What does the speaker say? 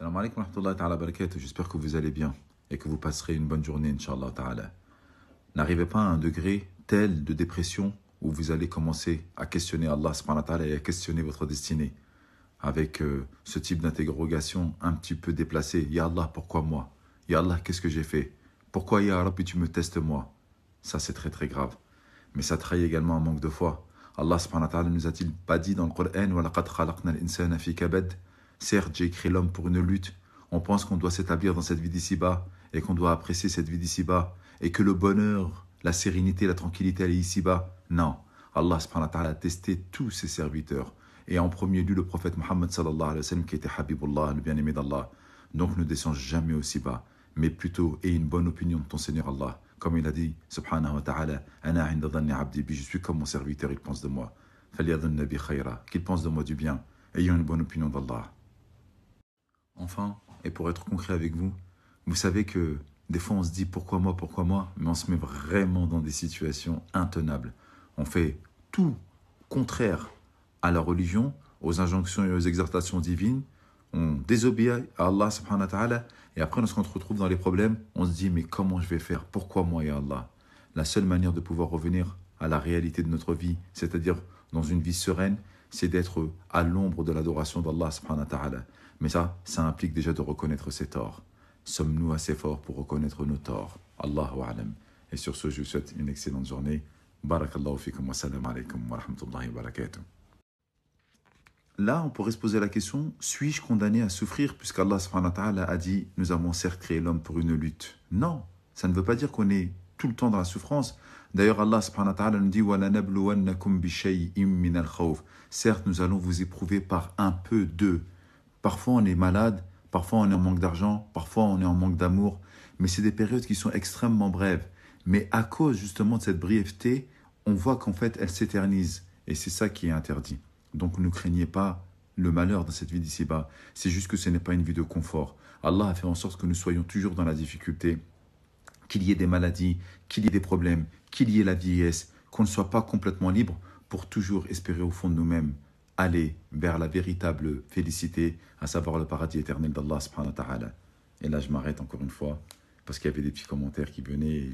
Salam wa J'espère que vous allez bien et que vous passerez une bonne journée, inshallah ta'ala. N'arrivez pas à un degré tel de dépression où vous allez commencer à questionner Allah subhanahu et à questionner votre destinée avec euh, ce type d'interrogation un petit peu déplacée. Ya Allah, pourquoi moi Ya Allah, qu'est-ce que j'ai fait Pourquoi Ya Rabbi, tu me testes moi Ça, c'est très très grave. Mais ça trahit également un manque de foi. Allah subhanahu nous a-t-il pas dit dans le Coran « Certes, j'ai créé l'homme pour une lutte. On pense qu'on doit s'établir dans cette vie d'ici-bas et qu'on doit apprécier cette vie d'ici-bas et que le bonheur, la sérénité, la tranquillité, elle est ici-bas. Non. Allah a testé tous ses serviteurs et en premier lieu le prophète Mohammed qui était Habibullah, le bien-aimé d'Allah. Donc ne descends jamais aussi bas, mais plutôt aie une bonne opinion de ton Seigneur Allah. Comme il a dit, subhanahu wa ta'ala, je suis comme mon serviteur, il pense de moi. Qu'il pense de moi du bien, ayant une bonne opinion d'Allah. Enfin, et pour être concret avec vous, vous savez que des fois on se dit pourquoi moi, pourquoi moi, mais on se met vraiment dans des situations intenables. On fait tout contraire à la religion, aux injonctions et aux exhortations divines. On désobéit à Allah subhanahu et après lorsqu'on se retrouve dans les problèmes, on se dit mais comment je vais faire Pourquoi moi et Allah La seule manière de pouvoir revenir à la réalité de notre vie, c'est-à-dire dans une vie sereine, c'est d'être à l'ombre de l'adoration d'Allah wa ta'ala. Mais ça, ça implique déjà de reconnaître ses torts. Sommes-nous assez forts pour reconnaître nos torts Allahu Et sur ce, je vous souhaite une excellente journée. Barakallahu fikum wa alaykum wa rahmatullahi wa barakatuh. Là, on pourrait se poser la question, suis-je condamné à souffrir puisqu'Allah subhanahu wa ta'ala a dit, nous avons certes créé l'homme pour une lutte Non, ça ne veut pas dire qu'on est tout le temps dans la souffrance. D'ailleurs, Allah subhanahu wa nous dit Certes, nous allons vous éprouver par un peu d'eux. Parfois, on est malade, parfois, on est en manque d'argent, parfois, on est en manque d'amour. Mais c'est des périodes qui sont extrêmement brèves. Mais à cause justement de cette brièveté, on voit qu'en fait, elle s'éternise. Et c'est ça qui est interdit. Donc, ne craignez pas le malheur dans cette vie d'ici-bas. C'est juste que ce n'est pas une vie de confort. Allah a fait en sorte que nous soyons toujours dans la difficulté qu'il y ait des maladies, qu'il y ait des problèmes, qu'il y ait la vieillesse, qu'on ne soit pas complètement libre pour toujours espérer au fond de nous-mêmes aller vers la véritable félicité, à savoir le paradis éternel d'Allah subhanahu wa ta'ala. Et là, je m'arrête encore une fois, parce qu'il y avait des petits commentaires qui venaient.